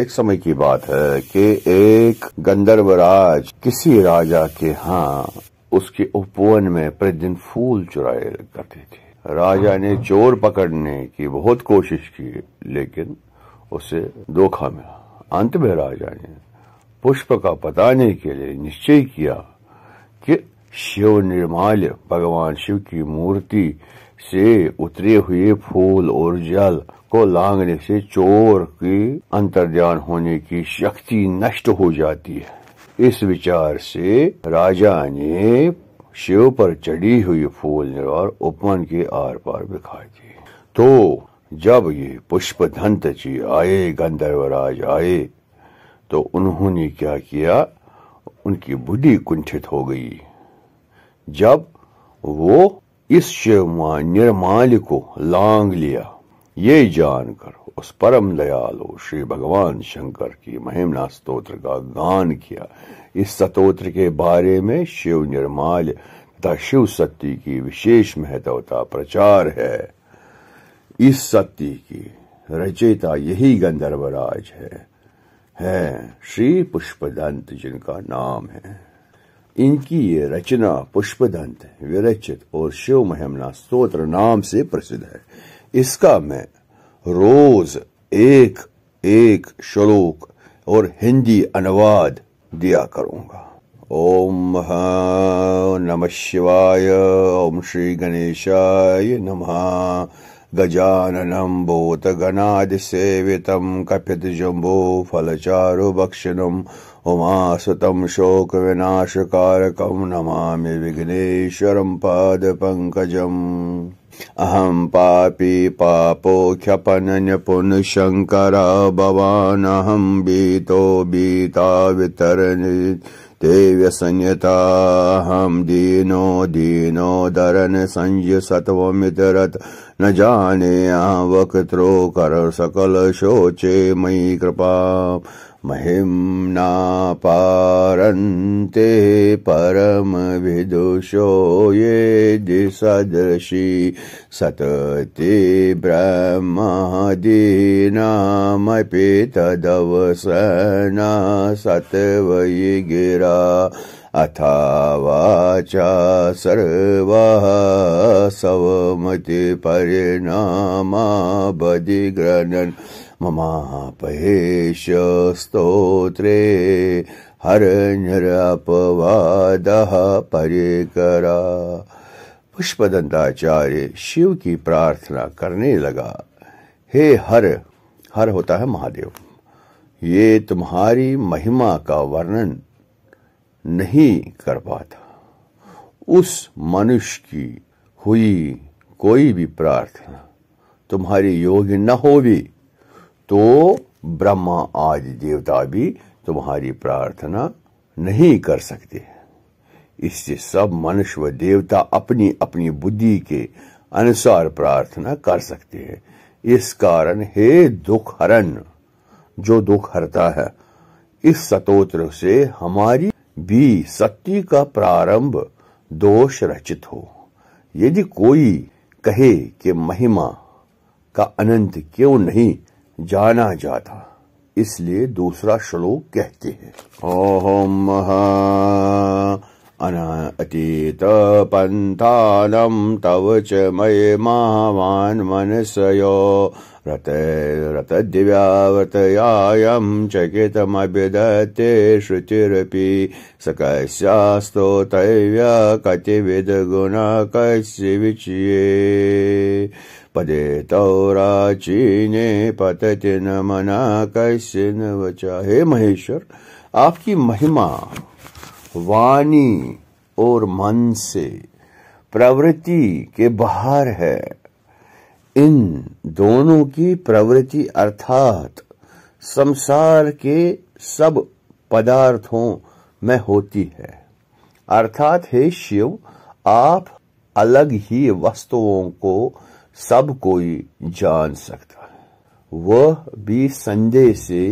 एक समय की बात है कि एक गंधर्व राज किसी राजा के यहाँ उसके उपवन में प्रतिदिन फूल चुराए करते थे राजा ने हाँ। चोर पकड़ने की बहुत कोशिश की लेकिन उसे धोखा मिला अंत में राजा ने पुष्प का पता नहीं के लिए निश्चय किया कि शिव निर्माल भगवान शिव की मूर्ति से उतरे हुए फूल और जल को लांगने से चोर की अंतर्ध्यान होने की शक्ति नष्ट हो जाती है इस विचार से राजा ने शिव पर चढ़ी हुई फूल निर्वाह उपमन के आर पार बिखा दी तो जब ये पुष्प धंत जी आए गंधर्वराज आए तो उन्होंने क्या किया उनकी बुद्धि कुंठित हो गई जब वो इस निर्माल्य को लांग लिया ये जानकर उस परम दयालु श्री भगवान शंकर की महिमना स्त्रोत्र का गान किया इस स्त्रोत्र के बारे में शिव निर्माल्य तथा शिव सत्य की विशेष महत्वता प्रचार है इस सत्य की रचयिता यही गंधर्वराज है, है श्री पुष्पदंत जिनका नाम है इनकी ये रचना पुष्पदंत विरचित और शिव महिमना स्त्रोत्र नाम से प्रसिद्ध है इसका मैं रोज एक एक श्लोक और हिंदी अनुवाद दिया करूंगा ओम नमः शिवाय ओम श्री गणेशाय नमः गजाननम भूत कपित गजाननं भूतगणादिसेवितं कपितजम्बूफलचारुभक्षणम् उमासुतं शोकविनाशकारकं नमामि पाद पादपङ्कजम् अहम पापी पापोख्यपनन्यपुनशङ्करा भवानहं भीतो भीता वितरणि देव्यसंयताहं दीनो दीनो दरन् संयसत्वमितरत् न जाने आवक्त्रो कर सकल शोचे मयि कृपा महिम नापारन्ते परमविदुषो ये दिसदशि सतति ब्रह्मादीनामपि तदवसना सत्वयि गिरा अथवाच वाचा सर्वः सवमतिपरिणामा बदिग्रनन् ममापहेश स्तोत्रे हरण्यपवादः परिकरा पुष्पदंताचार्य शिव की प्रार्थना करने लगा हे हर हर होता है महादेव ये तुम्हारी महिमा का वर्णन नहीं कर पाता उस मनुष्य की हुई कोई भी प्रार्थना तुम्हारी योग्य न हो भी तो ब्रह्मा आज देवता भी तुम्हारी प्रार्थना नहीं कर सकते इससे सब मनुष्य व देवता अपनी अपनी बुद्धि के अनुसार प्रार्थना कर सकते हैं इस कारण हे दुख हरण जो दुख हरता है इस सतोत्र से हमारी भी सत्य का प्रारंभ दोष रचित हो यदि कोई कहे कि महिमा का अनंत क्यों नहीं जाना जाता इसलिए दूसरा श्लोक कहते हैं ओम महा अनातीतपन्थानं तव च मये मावान् मनसयो रतैरतदिव्यावतयायं चकितमभिदते श्रुतिरपि स कस्यास्तोतैव्या गुण कस्य विचये पदे तौराचीने पतति न मना कस्य न वचा हे महेश्वर आपकी महिमा वाणी और मन से प्रवृत्ति के बाहर है इन दोनों की प्रवृत्ति अर्थात संसार के सब पदार्थों में होती है अर्थात हे शिव आप अलग ही वस्तुओं को सब कोई जान सकता है वह भी संदेह से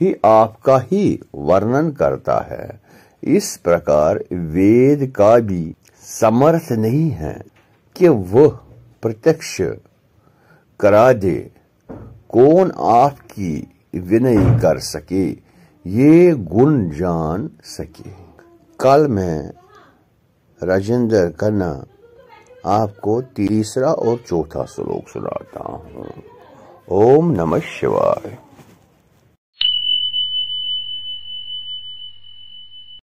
ही आपका ही वर्णन करता है इस प्रकार वेद का भी समर्थ नहीं है कि वह प्रत्यक्ष करा दे कौन आपकी विनय कर सके ये गुण जान सके कल मैं राजेंद्र खन्ना आपको तीसरा और चौथा श्लोक सुनाता हूँ ओम नमः शिवाय